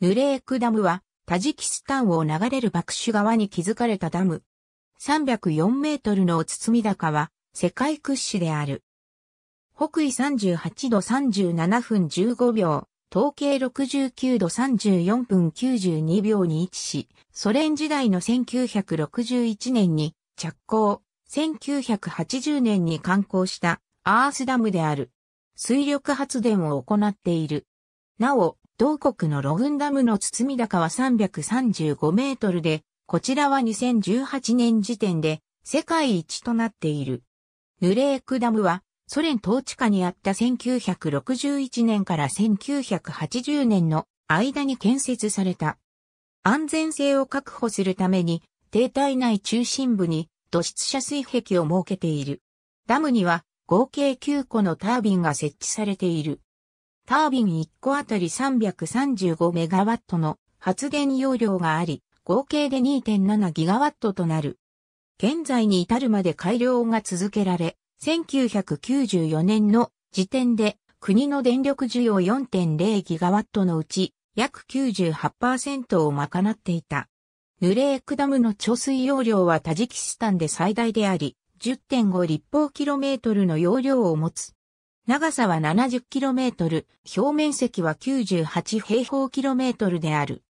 ヌレークダムは、タジキスタンを流れるバクシュ川に築かれたダム。304メートルの包み高は、世界屈指である。北緯38度37分15秒、統計69度34分92秒に位置し、ソ連時代の1961年に着工、1980年に観光したアースダムである。水力発電を行っている。なお、同国のログンダムの包み高は335メートルで、こちらは2018年時点で世界一となっている。ヌレークダムはソ連統治下にあった1961年から1980年の間に建設された。安全性を確保するために、停滞内中心部に土質車水壁を設けている。ダムには合計9個のタービンが設置されている。タービン1個あたり3 3 5ットの発電容量があり、合計で2 7ットとなる。現在に至るまで改良が続けられ、1994年の時点で国の電力需要4 0ットのうち約98%を賄っていた。ヌレークダムの貯水容量はタジキスタンで最大であり、10.5立方キロメートルの容量を持つ長さは 70km、表面積は98平方キロメートルである。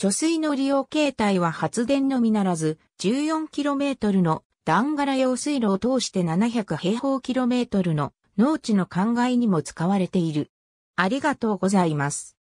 貯水の利用形態は発電のみならず、14km の段柄用水路を通して700平方キロメートルの農地の灌漑にも使われている。ありがとうございます。